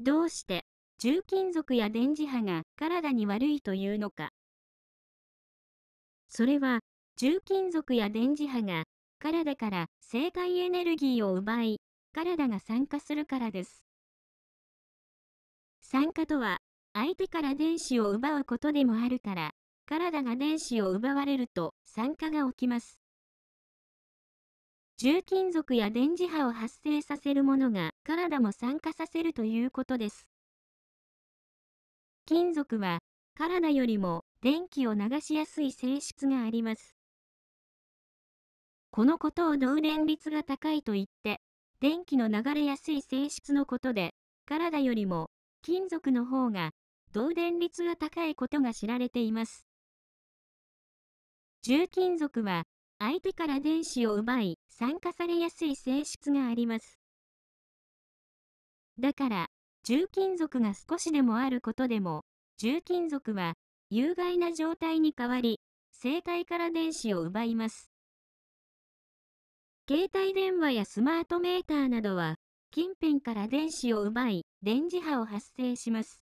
どうして重金属や電磁波が体に悪いというのか。それは重金属や電磁波が体から生体エネルギーを奪い、体が酸化するからです。酸化とは相手から電子を奪うことでもあるから、体が電子を奪われると酸化が起きます。重金属や電磁波を発生させるものが体も酸化させるということです。金属は体よりも電気を流しやすい性質があります。このことを導電率が高いといって、電気の流れやすい性質のことで、体よりも金属の方が導電率が高いことが知られています。重金属は相手から電子を奪い、酸化されやすい性質があります。だから、重金属が少しでもあることでも、重金属は有害な状態に変わり、生体から電子を奪います。携帯電話やスマートメーターなどは、近辺から電子を奪い、電磁波を発生します。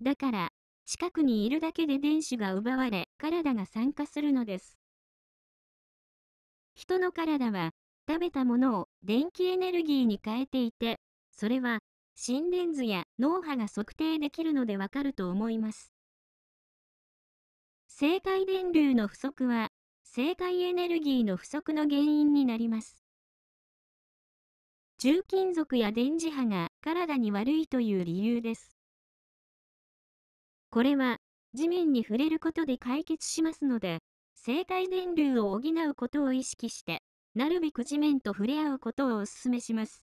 だから、近くにいるだけで電子が奪われ、体が酸化するのです。人の体は、食べたものを電気エネルギーに変えていて、それは心電図や脳波が測定できるのでわかると思います。正解電流の不足は、正解エネルギーの不足の原因になります。重金属や電磁波が体に悪いという理由です。これは、地面に触れることで解決しますので、生解電流を補うことを意識して、なるべく地面と触れ合うことをお勧めします。